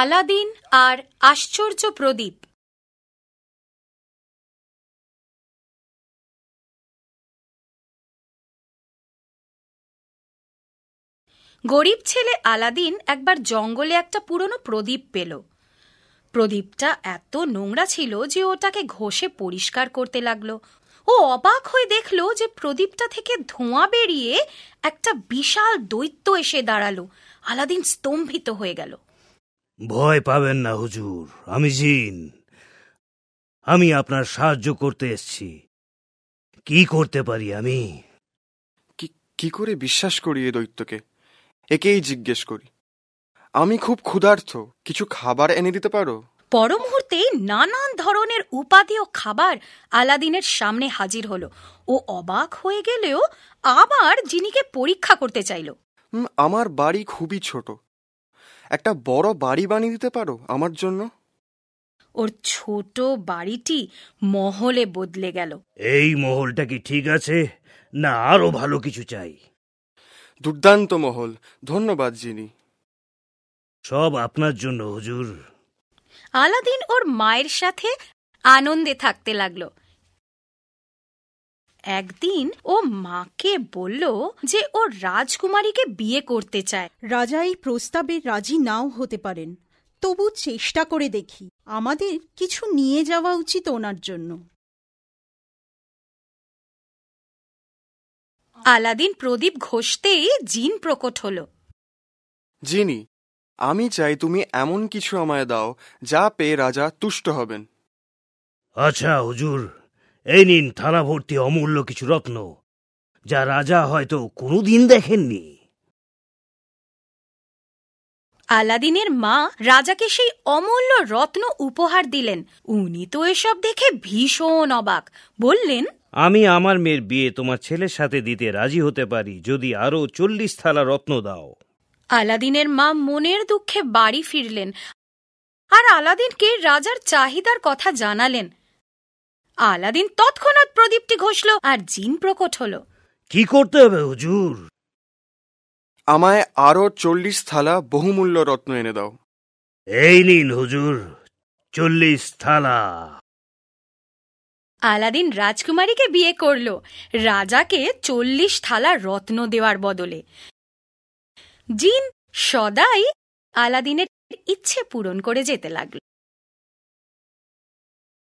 Aladdin আর আশ্চর্য প্রদীপ গরিব ছেলে আলাদিন একবার জঙ্গলে একটা পুরনো প্রদীপ পেল প্রদীপটা এত নোংরা ছিল যে ওটাকে ঘষে পরিষ্কার করতে লাগলো ও অবাক হয়ে দেখল যে প্রদীপটা থেকে ধোঁয়া বেরিয়ে একটা বিশাল দৈত্য এসে দাঁড়ালো আলাদিন স্তম্ভিত হয়ে গেল ভয় পাবেন না হুজুর আমি জিন আমি আপনার সাহায্য করতে এসছি কি করতে পারি আমি কি করে বিশ্বাস করি এ দৈত্যকে একেই জিজ্ঞেস করি আমি খুব ক্ষুধার্থ কিছু খাবার এনে দিতে পারো পর মুহূর্তে নানান ধরনের উপাধি ও খাবার আলাদিনের সামনে হাজির হলো ও অবাক হয়ে গেলেও আবার যিনিকে পরীক্ষা করতে চাইল আমার বাড়ি খুবই ছোট একটা বড় বাড়ি বানিয়ে দিতে পারো আমার জন্য ওর ছোট বাড়িটি মহলে বদলে গেল এই মহলটা কি ঠিক আছে না আরো ভালো কিছু চাই দুর্দান্ত মহল ধন্যবাদ জিনি সব আপনার জন্য হুজুর আলাদিন ওর মায়ের সাথে আনন্দে থাকতে লাগলো একদিন ও মাকে বলল যে ও রাজকুমারীকে বিয়ে করতে চায় রাজা এই প্রস্তাবে রাজি নাও হতে পারেন তবু চেষ্টা করে দেখি আমাদের কিছু নিয়ে যাওয়া উচিত ওনার জন্য আলাদিন প্রদীপ ঘষতেই জিন প্রকট হল জিনি আমি চাই তুমি এমন কিছু আমায় দাও যা পেয়ে রাজা তুষ্ট হবেন আচ্ছা হুজুর এই নিন থালা ভর্তি অমূল্য কিছু রত্ন যা রাজা হয়তো কোনোদিন দেখেননি আলাদিনের মা রাজাকে সেই অমূল্য রত্ন উপহার দিলেন উনি তো এসব দেখে ভীষণ অবাক বললেন আমি আমার মেয়ের বিয়ে তোমার ছেলের সাথে দিতে রাজি হতে পারি যদি আরো চল্লিশ থালা রত্ন দাও আলাদিনের মা মনের দুঃখে বাড়ি ফিরলেন আর আলাদিনকে রাজার চাহিদার কথা জানালেন আলাদিন তৎক্ষণাৎ প্রদীপটি ঘষল আর জিন প্রকট হল কি করতে হবে হুজুর আমায় আরো চল্লিশ থালা বহুমূল্য রত্ন এনে দাও এই নিন হুজুর চল্লিশ থালা আলাদিন রাজকুমারীকে বিয়ে করল রাজাকে চল্লিশ থালা রত্ন দেওয়ার বদলে জিন সদাই আলাদিনের ইচ্ছে পূরণ করে যেতে লাগলো